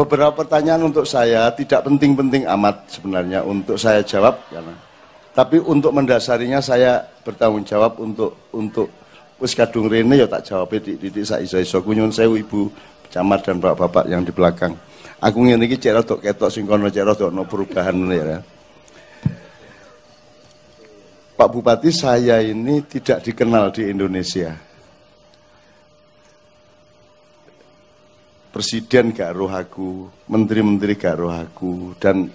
beberapa pertanyaan untuk saya tidak penting-penting amat sebenarnya untuk saya jawab karena iya, tapi untuk mendasarinya saya bertanggung jawab untuk untuk wis rene ya tak jawab titik-titik sak iso-iso kunyun sewu ibu camat dan bapak-bapak yang di belakang. Aku ngene iki cek rodok ketok sing kono cek rodok no perubahan ya. Pak Bupati saya ini tidak dikenal di Indonesia presiden gak roh aku, menteri-menteri gak roh aku, dan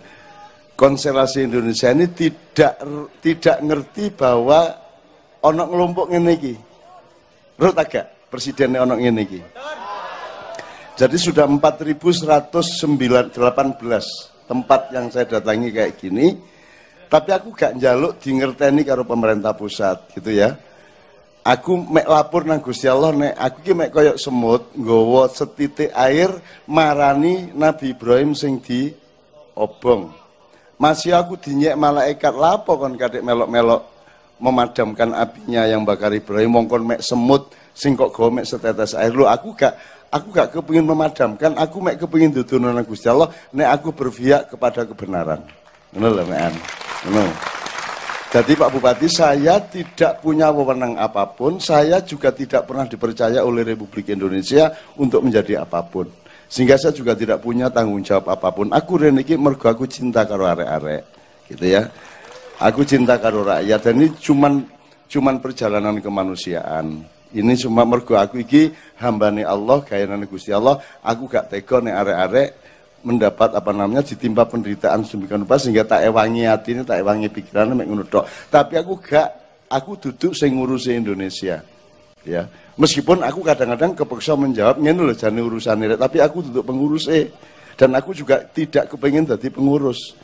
konservasi Indonesia ini tidak tidak ngerti bahwa onok ngelompok ini lagi. Menurut agak presidennya onok ini lagi. Jadi sudah 4118 tempat yang saya datangi kayak gini, tapi aku gak njaluk dingerteni karo pemerintah pusat gitu ya. Aku mek lapor nang Gusti Allah nek aku ki mek koyok semut nggawa setitik air marani Nabi Ibrahim sing di obong. Masih aku dinyek malaikat lapo kon kadek melok-melok memadamkan apinya yang bakar Ibrahim kon mek semut sing kok gawa mek setetes air lu aku gak aku gak kepengin memadamkan aku mek kepengin nang Gusti Allah nek aku berpihak kepada kebenaran. Ngono lho, Mek. Ngono. Jadi Pak Bupati, saya tidak punya wewenang apapun, saya juga tidak pernah dipercaya oleh Republik Indonesia untuk menjadi apapun. Sehingga saya juga tidak punya tanggung jawab apapun. Aku reniki mergo aku cinta karo arek-arek. Gitu ya. Aku cinta karo rakyat dan ini cuman cuman perjalanan kemanusiaan. Ini cuma mergo aku iki hambane Allah, gayane Gusti Allah, aku gak tega nek arek-arek mendapat apa namanya ditimpa penderitaan sedemikian rupa sehingga tak ewangi hati ini tak ewangi pikiran mek ngono Tapi aku gak aku duduk saya ngurusi Indonesia. Ya. Meskipun aku kadang-kadang kepeksa menjawab ngene lho urusan ini tapi aku duduk pengurus eh dan aku juga tidak kepengen jadi pengurus.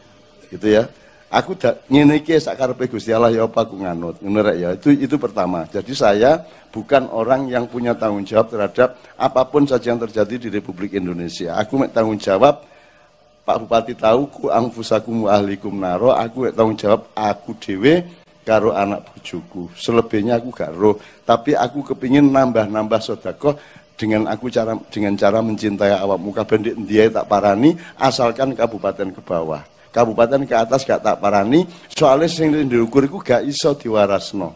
Gitu ya. Aku dak ngene iki sak karepe Gusti Allah ya apa aku nganut. Ngono ya. Itu itu pertama. Jadi saya bukan orang yang punya tanggung jawab terhadap apapun saja yang terjadi di Republik Indonesia. Aku tanggung jawab Pak Bupati tahu ku angfusakum ahlikum naro, aku gak tanggung jawab aku dewe karo anak bujuku. Selebihnya aku gak roh, tapi aku kepingin nambah-nambah sodako dengan aku cara dengan cara mencintai awak muka Bendik dia tak parani asalkan kabupaten ke bawah. Kabupaten ke atas gak tak parani, soalnya sing diukur ku gak iso diwarasno.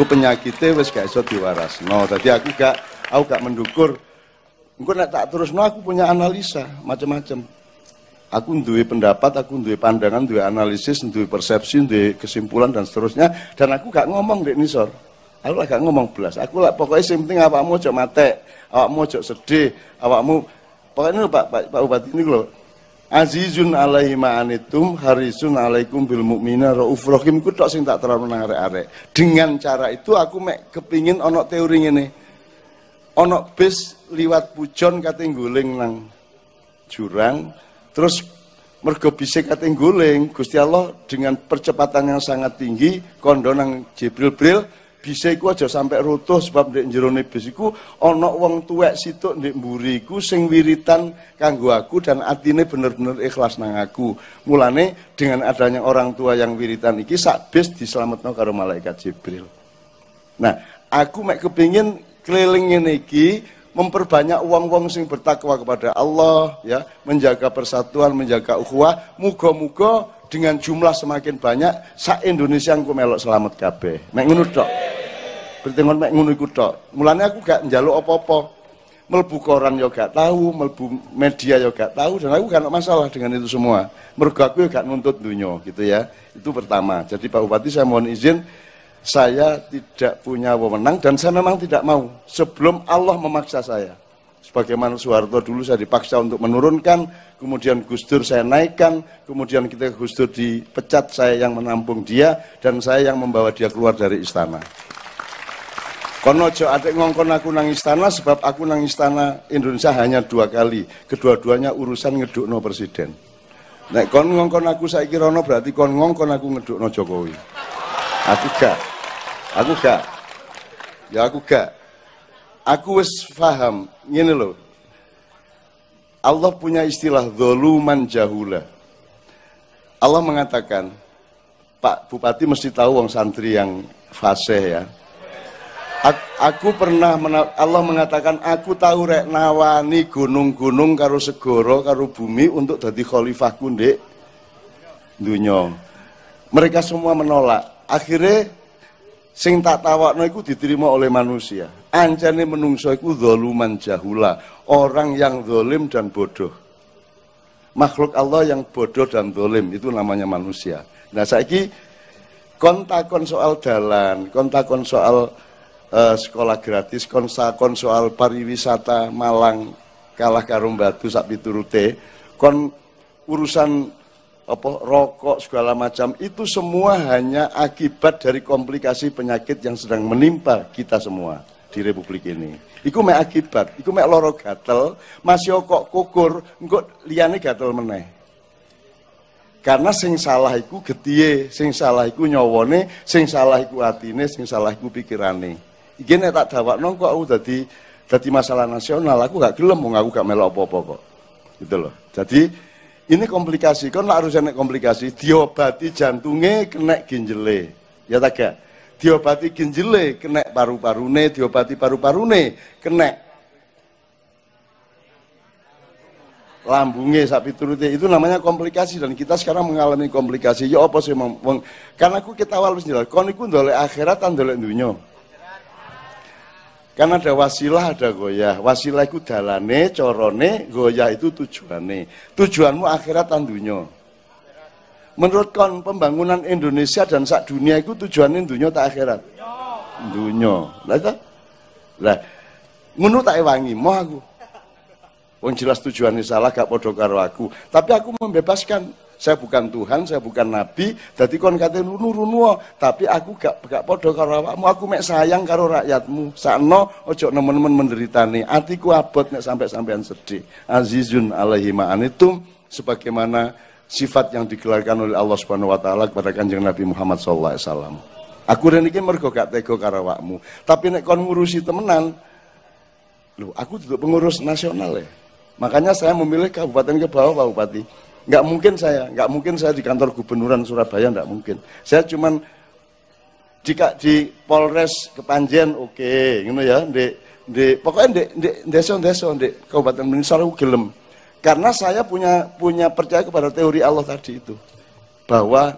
Ku penyakitnya wes gak iso diwarasno. Jadi aku gak aku gak mendukur Engkau nak tak terus aku punya analisa macam-macam. Aku duwe pendapat, aku duwe pandangan, duwe analisis, duwe persepsi, duwe kesimpulan dan seterusnya dan aku gak ngomong dek nisor. Aku gak ngomong belas. Aku lah pokoknya sing penting awakmu aja mate, awakmu aja sedih, awakmu pokoknya Pak Pak, Pak Bupati ini lho. Azizun alaihi ma'anitum harisun alaikum bil mukmina rauf rahim ku tok sing tak terlalu nang arek-arek. Dengan cara itu aku mek kepingin ana teori ngene. Ana base liwat pujon katingguling guling nang jurang terus mergo bisik kating guling Gusti Allah dengan percepatan yang sangat tinggi kondo nang Jibril Bril bisa ku aja sampai rutuh sebab ndek jerone bis iku ana wong tuwek situk ndek mburi iku sing wiritan kanggo aku dan atine bener-bener ikhlas nang aku. Mulane dengan adanya orang tua yang wiritan iki sak bis dislametno karo malaikat Jibril. Nah, aku mek kepingin keliling ini memperbanyak uang-uang sing bertakwa kepada Allah ya menjaga persatuan menjaga ukhuwah muga-muga dengan jumlah semakin banyak sa Indonesia engko melok selamat kabeh mek ngono tok Mulanya mek ngono iku tok mulane aku gak njaluk apa-apa melbu koran yo gak tahu melbu media yo gak tahu dan aku gak masalah dengan itu semua mergo aku gak nuntut dunia gitu ya itu pertama jadi Pak Bupati saya mohon izin saya tidak punya wewenang dan saya memang tidak mau sebelum Allah memaksa saya. Sebagaimana Soeharto dulu saya dipaksa untuk menurunkan, kemudian Gus Dur saya naikkan, kemudian kita Gus Dur dipecat, saya yang menampung dia dan saya yang membawa dia keluar dari istana. Kono jo ngongkon aku nang istana sebab aku nang istana Indonesia hanya dua kali. Kedua-duanya urusan ngedukno presiden. Nek kon ngongkon aku saiki rono berarti kon ngongkon aku ngedukno Jokowi. Aku gak. Aku gak. Ya aku gak. Aku wis faham. ngene loh, Allah punya istilah zoluman jahula. Allah mengatakan, Pak Bupati mesti tahu wong santri yang fasih ya. Aku pernah Allah mengatakan aku tahu rek nawani gunung-gunung karo segoro karo bumi untuk jadi khalifah kundek Dunyong. Mereka semua menolak. Akhirnya sing tak tawakno iku diterima oleh manusia. Ancane menungso iku zaluman jahula, orang yang zalim dan bodoh. Makhluk Allah yang bodoh dan zalim itu namanya manusia. Nah, saiki kon takon soal jalan, kon takon soal uh, sekolah gratis, kon takon soal pariwisata Malang kalah karo Batu sak piturute, kon urusan apa rokok segala macam itu semua hanya akibat dari komplikasi penyakit yang sedang menimpa kita semua di republik ini. Iku me akibat, iku me loro gatel, masih kok kukur, engkau liane gatel meneh. Karena sing salah iku getie, sing salah iku sing salah iku atine, sing salah iku pikirane. Iki nek tak nong kok aku dadi dadi masalah nasional, aku gak gelem mau aku gak melok apa-apa kok. Gitu loh. Jadi ini komplikasi kan lah harus enak komplikasi diobati jantungnya kena ginjele ya tak gak diobati ginjele kena paru-parune diobati paru-parune kena lambungnya sapi turutnya itu namanya komplikasi dan kita sekarang mengalami komplikasi ya apa sih wong karena aku kita awal wis jelas kon iku ndolek akhirat ndolek dunya Kan ada wasilah, ada goyah. Wasilah itu dalane, corone, goyah itu tujuane. Tujuanmu akhirat tandunya. Menurut kon pembangunan Indonesia dan sak dunia itu tujuannya dunia tak akhirat. Dunia. Lah itu? Lah, ngono tak ewangi, mau aku. Wong jelas tujuannya salah gak bodoh karo aku. Tapi aku membebaskan saya bukan Tuhan, saya bukan nabi. jadi kon kate nurunua, tapi aku gak gak podo karo awakmu, aku mek sayang karo rakyatmu. Sakno ojo nemen-nemen menderita nih, Atiku abot nek sampai sampean sedih. Azizun alaihi ma'anitum sebagaimana sifat yang dikeluarkan oleh Allah Subhanahu wa taala kepada Kanjeng Nabi Muhammad sallallahu alaihi wasallam. Aku rene iki mergo gak tega karo awakmu. Tapi nek kon ngurusi temenan, lho aku duduk pengurus nasional ya. Makanya saya memilih kabupaten ke bawah Pak Bupati nggak mungkin saya, nggak mungkin saya di kantor gubernuran Surabaya, nggak mungkin. Saya cuman jika di Polres Kepanjen, oke, okay, gitu ya, di, di pokoknya di, di desa-desa di Kabupaten Minisar, gelem. Karena saya punya punya percaya kepada teori Allah tadi itu bahwa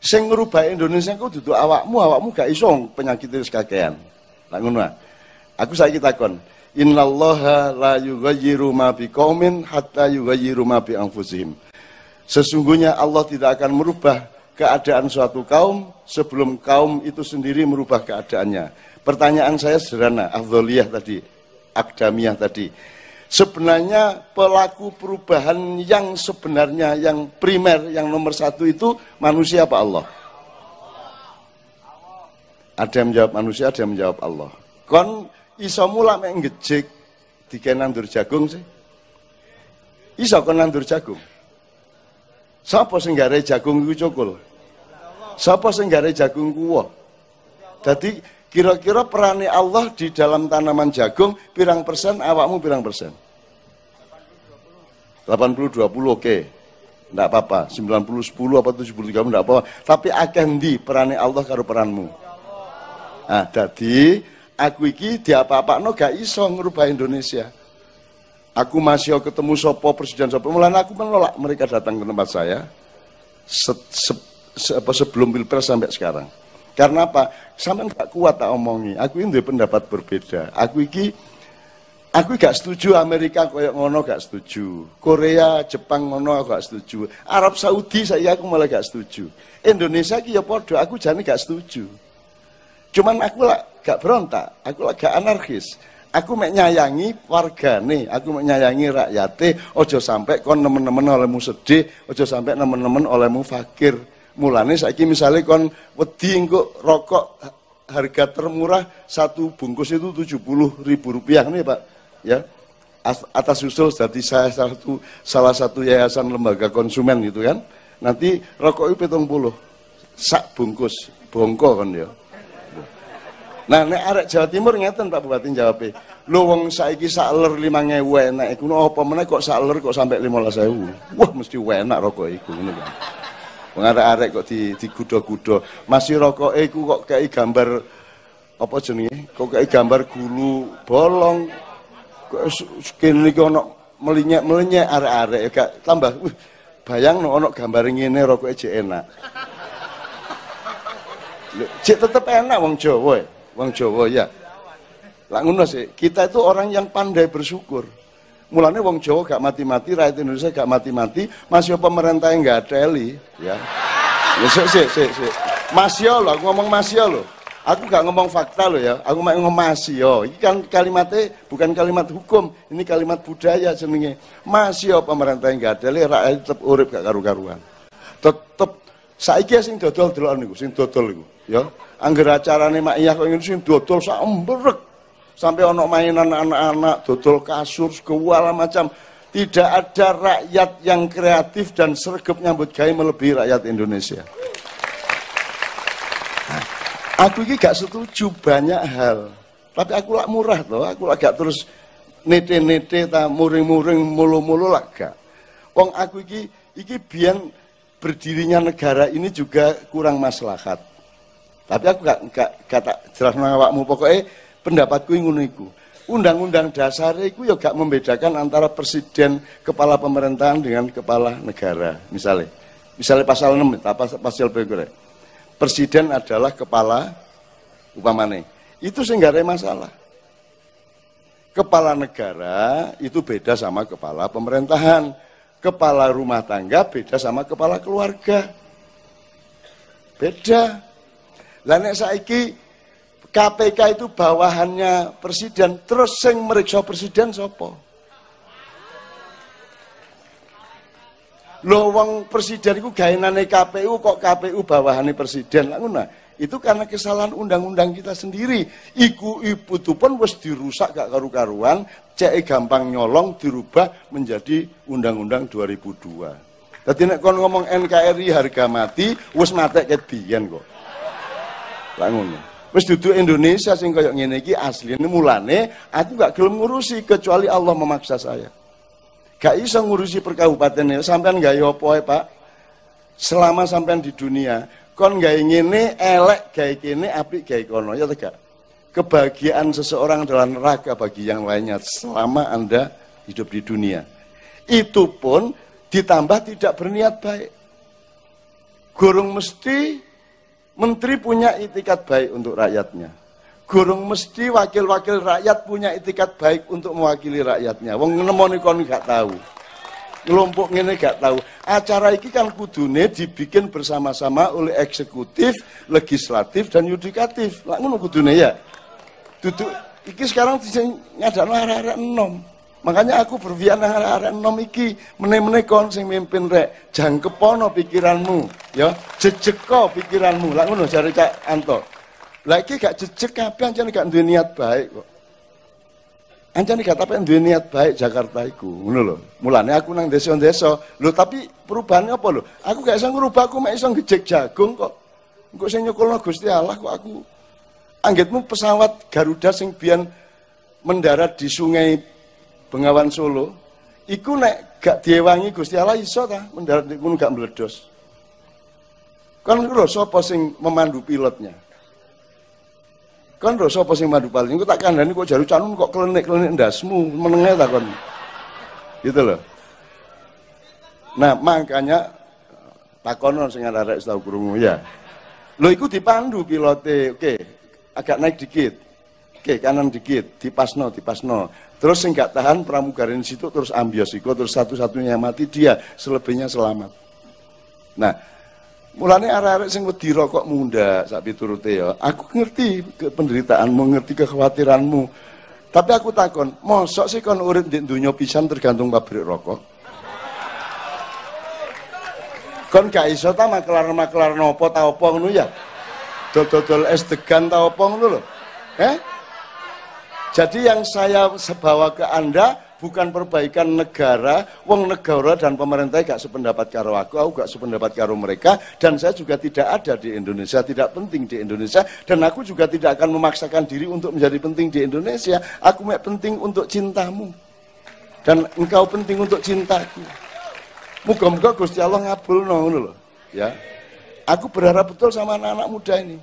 sing ngerubah Indonesia itu duduk awakmu, awakmu gak isong penyakit itu sekalian, Nah, Aku saya kita kon. Innallaha la yughayyiru ma biqaumin hatta yughayyiru ma bi anfusihim. Sesungguhnya Allah tidak akan merubah keadaan suatu kaum sebelum kaum itu sendiri merubah keadaannya. Pertanyaan saya sederhana, Abdullah tadi, akdamiyah tadi. Sebenarnya pelaku perubahan yang sebenarnya, yang primer, yang nomor satu itu manusia apa Allah? Ada yang menjawab manusia, ada yang menjawab Allah. Kon iso mulak mek ngejik dikene nandur jagung sih. Iso kon nandur jagung. Sapa sing gare jagung iku cukul? Sapa sing gare jagung kuwo? Jadi kira-kira perane Allah di dalam tanaman jagung pirang persen awakmu pirang persen? 80 20 oke. Okay. Ndak apa-apa. 90 10 apa 30 ndak apa-apa. Tapi akan di perane Allah karo peranmu. Ah, jadi aku iki apa-apa no gak iso ngerubah Indonesia. Aku masih ketemu sopo presiden sopo. mulai aku menolak mereka datang ke tempat saya se, se, se, -se sebelum pilpres sampai sekarang. Karena apa? Sama gak kuat tak omongi. Aku ini pendapat berbeda. Aku iki Aku gak setuju Amerika koyok ngono gak setuju. Korea, Jepang ngono gak setuju. Arab Saudi saya aku malah gak setuju. Indonesia ki ya aku jane gak setuju. Cuman aku lah gak berontak, aku lah gak anarkis. Aku mek nyayangi nih, aku mek nyayangi rakyatnya. ojo sampai kon nemen-nemen olehmu sedih, ojo sampai nemen-nemen olehmu fakir. Mulane saya saiki misalnya kon wedi kok rokok harga termurah satu bungkus itu tujuh puluh ribu rupiah nih pak ya atas usul dari saya salah satu salah satu yayasan lembaga konsumen gitu kan nanti rokok itu pitung puluh sak bungkus bongkok kan ya Nah nek arek Jawa Timur ngeten Pak Bupati jawabe. Lho wong saiki sak ler 5000 enak iku no, nah, apa meneh kok sak ler kok sampe 15000. Wah mesti enak rokok iku ini kan. Wong arek-arek kok di digudo-gudo. Masih rokok iku kok kayak gambar apa jenenge? Kok kayak gambar gulu bolong. Kok skin iki ana melinyek-melinyek arek-arek ya gak tambah bayang no ana gambar ngene rokoke jek enak. Lho, tetep enak wong Jawa. E. Wong Jawa ya. Lah ngono sih, kita itu orang yang pandai bersyukur. Mulanya wong Jawa gak mati-mati, rakyat Indonesia gak mati-mati, masih pemerintah yang gak ada ya. Ya sik sik sik sik. Masya aku ngomong masih ya, lo. Aku gak ngomong fakta loh ya, aku mau ngomong yo. Ya. Ini kan kalimatnya bukan kalimat hukum, ini kalimat budaya jenenge. Masya pemerintah yang gak ada rakyat tetep urip gak karu-karuan. Tetep saiki sing dodol delok niku, sing dodol niku, ya. Angger acarane mak iya kok ngene sing dodol sak emberek. Sampai ono mainan anak-anak, dodol kasur, segala macam. Tidak ada rakyat yang kreatif dan sergap nyambut gawe melebihi rakyat Indonesia. Nah, aku ini gak setuju banyak hal. Tapi aku lak murah loh, aku lak gak terus nete-nete ta muring-muring mulu-mulu lak gak. Wong aku iki iki biyen berdirinya negara ini juga kurang maslahat. Tapi aku gak, gak kata jelas mengawakmu pokoknya pendapatku yang iku. Undang-undang dasar itu ya gak membedakan antara presiden kepala pemerintahan dengan kepala negara. Misalnya, misalnya pasal 6, apa pasal berikutnya. Presiden adalah kepala upamane. Itu sehingga ada masalah. Kepala negara itu beda sama kepala pemerintahan. Kepala rumah tangga beda sama kepala keluarga. Beda. Lah nek saiki KPK itu bawahannya presiden, terus sing meriksa presiden sopo? Lo wong presiden itu gaenane KPU kok KPU bawahannya presiden. Lah ngono. Itu karena kesalahan undang-undang kita sendiri. Iku ibu tuh pun wis dirusak gak karu-karuan, cek gampang nyolong dirubah menjadi undang-undang 2002. Tadi nek kon ngomong NKRI harga mati, wis matek ke kok. Lah ngono. Wis duduk Indonesia sing kaya ngene iki asline mulane aku gak gelem ngurusi kecuali Allah memaksa saya. Gak iso ngurusi perkabupaten ya sampean gawe apa Pak? Selama sampean di dunia kon gak ngene elek gak kene apik gak kono ya tegak. Kebahagiaan seseorang adalah neraka bagi yang lainnya selama Anda hidup di dunia. Itu pun ditambah tidak berniat baik. Gurung mesti Menteri punya itikat baik untuk rakyatnya. Gurung mesti wakil-wakil rakyat punya itikat baik untuk mewakili rakyatnya. Wong nemoni kon gak tahu. Kelompok ini gak tahu. Acara ini kan kudune dibikin bersama-sama oleh eksekutif, legislatif, dan yudikatif. Lah ngono kudune ya. Duduk iki sekarang ngadakno arek-arek enom. Makanya aku berwian dengan arek nom iki meneh-meneh kon sing mimpin rek. Jangkepono pikiranmu, ya. Jejeko pikiranmu. Lah ngono jare Cak Anto. Lah iki gak jejek kabeh anjane gak duwe niat baik kok. Anjane gak tapi duwe niat baik Jakarta iku, ngono lho. Mulane aku nang desa-desa, lho tapi perubahannya apa lho? Aku gak iso ngerubah, aku mek iso ngejek jagung kok. Engko sing nyekolno Gusti Allah kok aku. Anggetmu pesawat Garuda sing biyen mendarat di sungai Bengawan Solo, iku nek gak diewangi Gusti Allah iso ta mendarat di gunung gak meledos. Kan lho sapa sing memandu pilotnya? Kan lho sapa sing memandu pilotnya? Iku tak kandhani kok jaru canun kok klenik-klenik ndasmu, menenge ta kon. Gitu loh. Nah, makanya takon sing arek-arek tau krungu ya. Lho iku dipandu pilote. Oke, agak naik dikit. Oke, kanan dikit, dipasno, dipasno. Terus yang gak tahan pramugarin situ terus iku, terus satu-satunya yang mati dia, selebihnya selamat. Nah, mulanya arah-arah sing wedi rokok munda sak piturute ya. Aku ngerti ke penderitaanmu, ngerti kekhawatiranmu. Tapi aku takon, mosok sih kon urip di dunia pisan tergantung pabrik rokok. Kon gak iso ta maklar-maklar nopo ta opo ngono ya. Dodol-dodol es degan ta opo ngono lho. Eh? Jadi yang saya sebawa ke Anda bukan perbaikan negara, wong negara dan pemerintah gak sependapat karo aku, aku gak sependapat karo mereka, dan saya juga tidak ada di Indonesia, tidak penting di Indonesia, dan aku juga tidak akan memaksakan diri untuk menjadi penting di Indonesia, aku mek penting untuk cintamu, dan engkau penting untuk cintaku. Moga-moga Gusti Allah ngabul no, ya. Aku berharap betul sama anak-anak muda ini.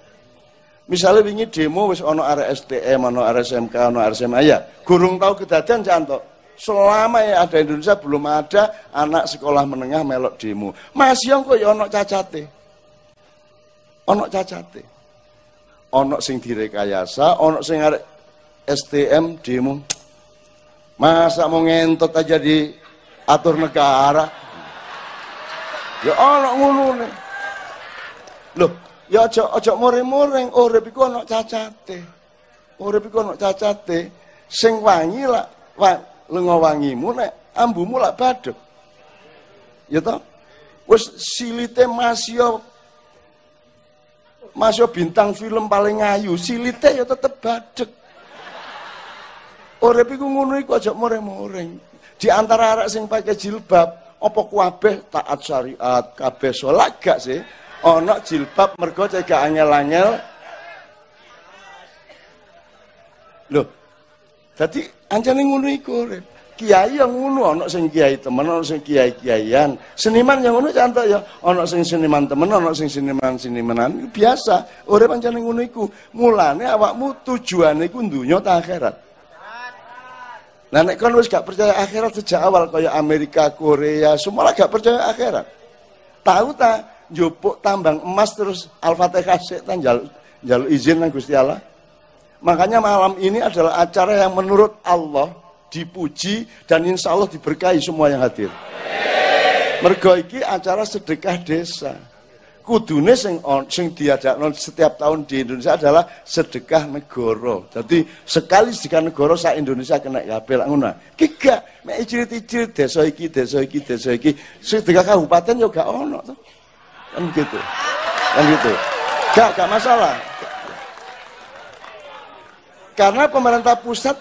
Misalnya wingi demo wis ono RSTM, ono RSMK, ono RSMA ya. Gurung tahu kejadian jantok. Selama yang ada Indonesia belum ada anak sekolah menengah melok demo. Mas yang kok ya ono cacate. Ono cacate. Ono sing direkayasa, ono sing STM demo. Masa mau ngentot aja di atur negara? Ya ono ngono nih. Loh, Ya ojo aja moring oh urip iku ana cacate. Urip iku ana cacate. Sing wangi lak wang, lengo wangimu nek ambu lak baduk, Ya toh? Wis silite masyo masyo bintang film paling ayu, silite ya tetep badhek. Urip iku ngono iku aja muring-muring. Di antara arek sing pakai jilbab, apa kuabe taat syariat, kabeh salat gak sih? ana jilbab mergo cegak angel-angel lho dadi ancane ngono iku kiai yang ngunu, anak sing kiai temen anak sing kiai-kiaian seniman yang ngunu cantik ya anak sing seniman temen anak sing seniman senimanan biasa urip ancane ngunuiku, iku mulane awakmu tujuane iku donya ta akhirat Nah, nek kon wis gak percaya akhirat sejak awal kaya Amerika, Korea, semua gak percaya akhirat. Tahu tak? jupuk tambang emas terus Al-Fatihah setan izin nang Gusti Allah. Makanya malam ini adalah acara yang menurut Allah dipuji dan insya Allah diberkahi semua yang hadir. Mergo iki acara sedekah desa. Kudune sing on, sing diadakno setiap tahun di Indonesia adalah sedekah negara. Jadi sekali sedekah negara sak Indonesia kena ya ngono. Kika, gak mek desa iki, desa iki, desa iki, sedekah kabupaten yo ono to. Kan begitu. Kan gitu. Gak, gak masalah. Karena pemerintah pusat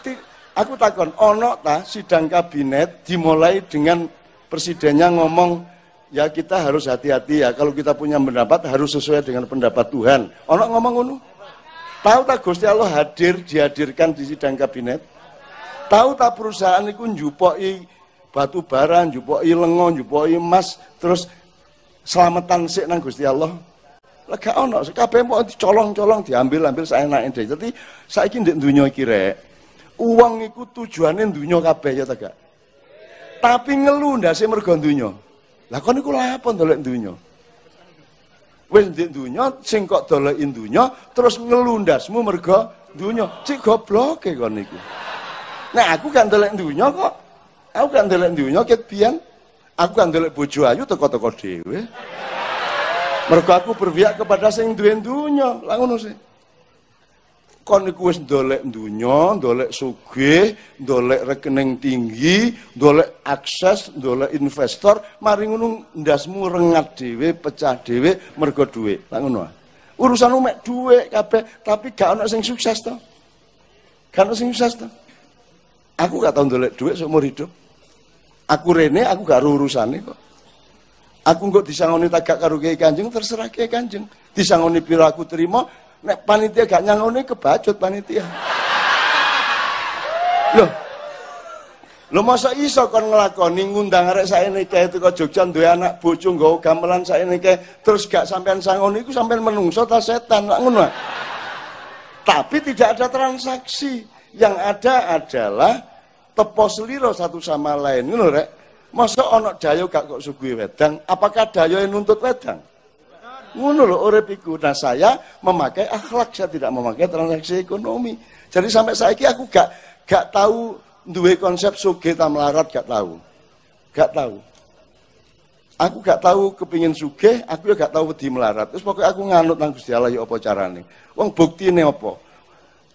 aku takon ono ta sidang kabinet dimulai dengan presidennya ngomong ya kita harus hati-hati ya kalau kita punya pendapat harus sesuai dengan pendapat Tuhan ono ngomong ngono tahu tak Gusti Allah hadir dihadirkan di sidang kabinet tahu tak perusahaan itu njupoi batu bara njupoi lengo njupoi emas terus selamatan sik nang Gusti Allah. Lega ono, kabeh mau dicolong-colong, diambil-ambil saenake dhewe. Dadi saiki ndek donya iki rek, uang iku tujuane dunia kabeh ya ta Tapi ngelunda ndase mergo dunia Lah kon iku lha apa ndolek donya? Wis ndek dolek sing kok terus ngelundasmu mergo donya. Cik gobloke kon niku. Nah aku gak ndolek dunia kok. Aku gak ndolek dunia ket biyen Aku kan ndelok bojo ayu teko-teko dhewe. Mergo aku berpihak kepada sing duwe dunya, lah ngono sih. Kon iku wis ndolek dunya, ndolek sugih, ndolek rekening tinggi, ndolek akses, ndolek investor, mari ngono ndasmu rengat dhewe, pecah dhewe mergo dhuwit. Lah ngono. Urusanmu mek dhuwit kabeh, tapi gak ono sing sukses to. Gak ono sing sukses to. Aku gak tau ndolek dhuwit seumur hidup. Aku rene, aku gak urusan kok. Aku nggak disangoni tagak karo kiai kanjeng, terserah kiai kanjeng. Disangoni piro aku terima, nek panitia gak nyangoni kebacut panitia. Loh, Lo masa iso kan ngelakoni ngundang arek saya nikah itu kok Jogja dua anak bojo gak gamelan saya nikah terus gak sampean sangon itu sampean menungso ta setan ngono. Tapi tidak ada transaksi. Yang ada adalah tepo seliro satu sama lain ngono rek masa onok dayo gak kok sugui wedang apakah dayo yang nuntut wedang ngono lho urip iku nah saya memakai akhlak saya tidak memakai transaksi ekonomi jadi sampai saiki aku gak gak tahu duwe konsep sugih ta melarat gak tahu gak tahu aku gak tahu kepingin sugih aku juga ya gak tahu wedi melarat terus pokoknya aku nganut nang Gusti Allah ya apa carane wong buktine apa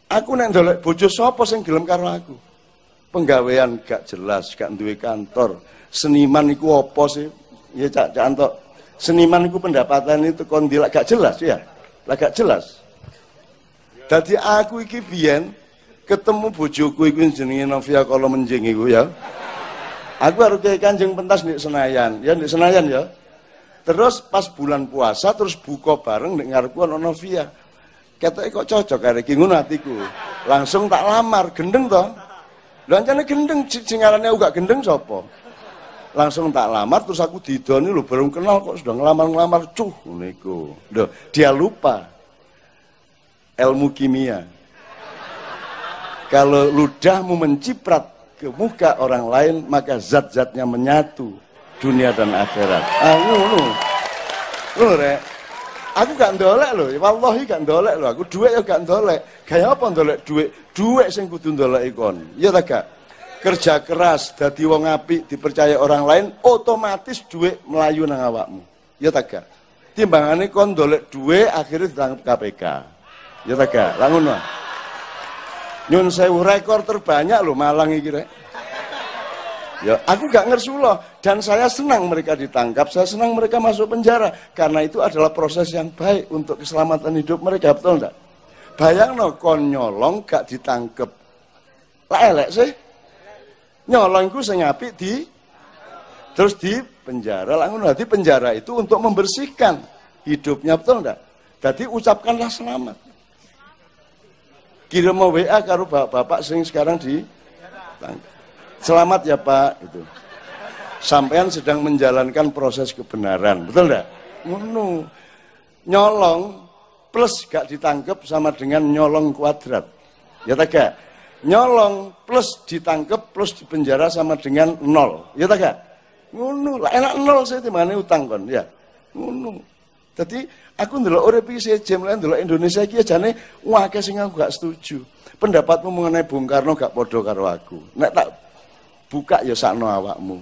aku nek ndolek bojo sapa sing gelem karo aku penggawean gak jelas, gak duwe kantor. Seniman iku apa sih? Ya cak cak antok. Seniman iku pendapatan itu kondil gak jelas ya. Lah gak jelas. Dadi aku iki biyen ketemu bojoku iku jenenge Novia kalau menjing iku ya. Aku harus kayak kanjeng pentas di Senayan, ya di Senayan ya. Terus pas bulan puasa terus buka bareng nek ngarepku ana Novia. Ketoke kok cocok kayak iki atiku. Langsung tak lamar, gendeng toh. Lho ancane gendeng sing aranane uga gendeng sapa? Langsung tak lamar terus aku didoni lho belum kenal kok sudah ngelamar-ngelamar cuh ngono iku. Lho, dia lupa ilmu kimia. Kalau ludahmu menciprat ke muka orang lain maka zat-zatnya menyatu dunia dan akhirat. Ah ngono. Lho rek aku gak ndolek lho, wallahi gak ndolek loh, aku duit ya gak ndolek. kayak apa ndolek duit? Duit sing kudu ndoleki kon. Iya ta gak? Kerja keras dadi wong api, dipercaya orang lain, otomatis duit melayu nang awakmu. Iya tak gak? Timbangane kon ndolek duit, akhirnya ditangkap KPK. Iya tak gak? Lah ngono. Nyun sewu rekor terbanyak lho Malang iki rek. Ya, aku gak ngersuloh dan saya senang mereka ditangkap, saya senang mereka masuk penjara karena itu adalah proses yang baik untuk keselamatan hidup mereka, betul enggak? no, kon nyolong gak ditangkap, Lah elek sih. Nyolong iku sing di terus di penjara, lah ngono penjara itu untuk membersihkan hidupnya, betul enggak? Jadi ucapkanlah selamat. Kirim WA karo bapak-bapak sing sekarang di tangkap. Selamat ya Pak. Itu. Sampean sedang menjalankan proses kebenaran, betul tidak? Munu Nyolong plus gak ditangkap sama dengan nyolong kuadrat. Ya tak Nyolong plus ditangkap plus dipenjara sama dengan nol. Ya tak gak? Ngono lah enak nol saya timane utang kon ya. Ngono. Jadi aku ndelok urip iki jam lan ndelok Indonesia iki jane wah sing aku gak setuju. Pendapatmu mengenai Bung Karno gak padha karo aku. Nek tak buka ya sakno awakmu.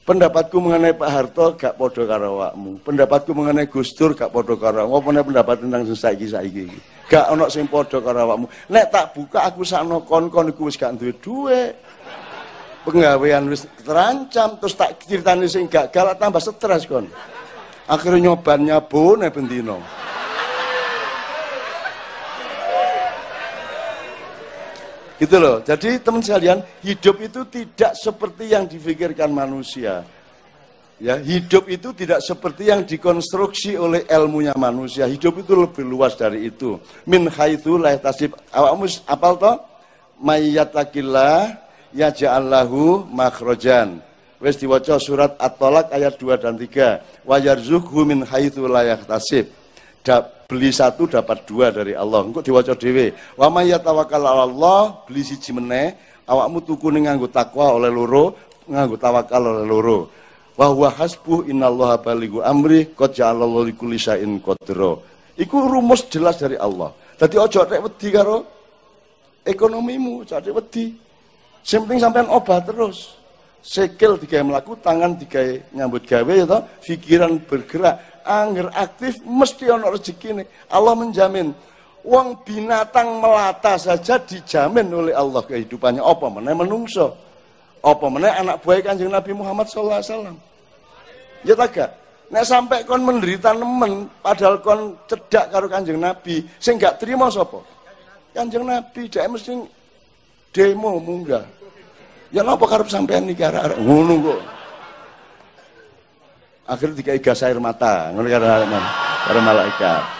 Pendapatku mengenai Pak Harto gak podo karo awakmu. Pendapatku mengenai Gus Dur gak podo karo awakmu. Apa pendapat tentang saiki saiki iki? Gak ono sing podo karo awakmu. Nek tak buka aku sakno kon-kon iku wis gak duwe duit. Penggawean wis terancam terus tak ceritane sing gagal tambah stres kon. Akhirnya nyoban nyabone bendino. Gitu loh. Jadi teman sekalian, hidup itu tidak seperti yang difikirkan manusia. Ya, hidup itu tidak seperti yang dikonstruksi oleh ilmunya manusia. Hidup itu lebih luas dari itu. Min khaitu la tasib. Awakmu apal to? ya yaj'allahu makhrajan. Wes diwaca surat At-Talaq ayat 2 dan 3. Wa yarzuqhu min khaitu la yahtasib beli satu dapat dua dari Allah. Engko diwaca dhewe. Wa may yatawakkal Allah beli siji meneh, awakmu tuku ning nganggo takwa oleh loro, nganggo tawakal oleh loro. Wa huwa hasbu innallaha baligu amri qad ja'alallahu likulli syai'in qadra. Iku rumus jelas dari Allah. Dadi ojo rek wedi karo ekonomimu, jadi wedi. Sing sampean obat terus. Sekil digawe melaku, tangan digawe nyambut gawe ya toh, pikiran bergerak angger aktif mesti ono ini. Allah menjamin. uang binatang melata saja dijamin oleh Allah kehidupannya. Apa mana menungso? Apa mana anak buah Kanjeng Nabi Muhammad SAW. Ya tak gak? Nek sampai kon menderita nemen padahal kon cedak karo Kanjeng Nabi, Saya gak terima sopo. Kanjeng Nabi, dia mesti demo munggah. Ya apa karep sampean nih arek-arek ngono kok akhirnya dikai gas air mata ngono karo malaikat